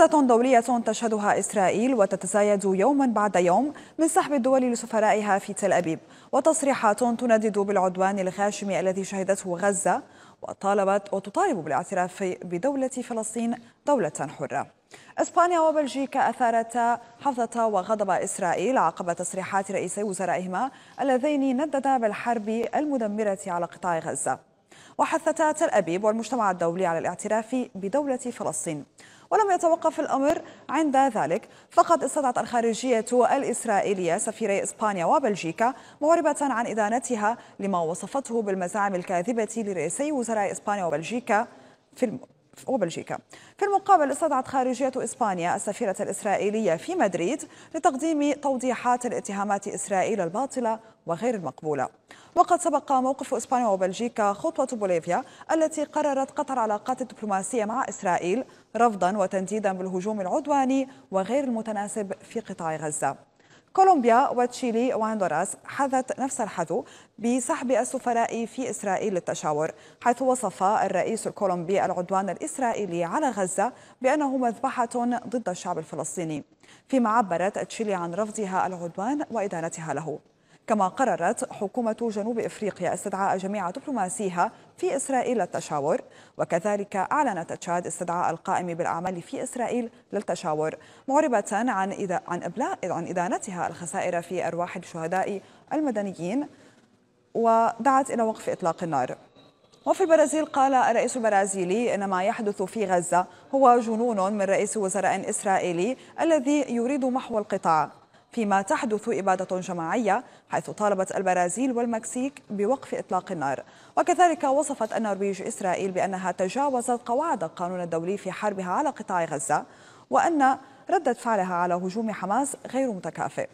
عزلة دولية تشهدها إسرائيل وتتزايد يوما بعد يوم من سحب الدول لسفرائها في تل أبيب وتصريحات تندد بالعدوان الغاشم الذي شهدته غزة وطالبت وتطالب بالاعتراف بدولة فلسطين دولة حرة إسبانيا وبلجيكا أثارتا حفظة وغضب إسرائيل عقب تصريحات رئيسي وزرائهما اللذين نددا بالحرب المدمرة على قطاع غزة وحثتا تل أبيب والمجتمع الدولي على الاعتراف بدولة فلسطين ولم يتوقف الأمر عند ذلك فقد استطعت الخارجية الإسرائيلية سفيري إسبانيا وبلجيكا معربة عن إدانتها لما وصفته بالمزاعم الكاذبة لرئيسي وزراء إسبانيا وبلجيكا في وبلجيكا في المقابل استدعت خارجية إسبانيا السفيرة الإسرائيلية في مدريد لتقديم توضيحات لاتهامات إسرائيل الباطلة وغير المقبولة وقد سبق موقف إسبانيا وبلجيكا خطوة بوليفيا التي قررت قطع العلاقات الدبلوماسية مع إسرائيل رفضا وتنديدا بالهجوم العدواني وغير المتناسب في قطاع غزة كولومبيا وتشيلي وهندوراس حذت نفس الحذو بسحب السفراء في إسرائيل للتشاور حيث وصف الرئيس الكولومبي العدوان الإسرائيلي على غزة بأنه مذبحة ضد الشعب الفلسطيني فيما عبرت تشيلي عن رفضها العدوان وإدانتها له كما قررت حكومة جنوب إفريقيا استدعاء جميع دبلوماسيها في إسرائيل للتشاور وكذلك أعلنت تشاد استدعاء القائم بالأعمال في إسرائيل للتشاور معربة عن عن إبلاء عن إدانتها الخسائر في أرواح الشهداء المدنيين ودعت إلى وقف إطلاق النار وفي البرازيل قال الرئيس البرازيلي ان ما يحدث في غزه هو جنون من رئيس وزراء اسرائيلي الذي يريد محو القطاع فيما تحدث إبادة جماعية حيث طالبت البرازيل والمكسيك بوقف إطلاق النار وكذلك وصفت النرويج إسرائيل بأنها تجاوزت قواعد القانون الدولي في حربها على قطاع غزة وأن ردة فعلها على هجوم حماس غير متكافئ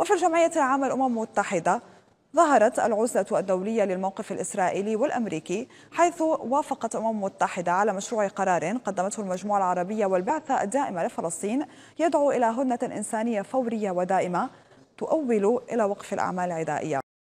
وفي الجمعية العامة الأمم المتحدة ظهرت العزلة الدولية للموقف الإسرائيلي والأمريكي حيث وافقت الأمم المتحدة على مشروع قرار قدمته المجموعة العربية والبعثة الدائمة لفلسطين يدعو إلى هدنة إنسانية فورية ودائمة تؤول إلى وقف الأعمال العدائية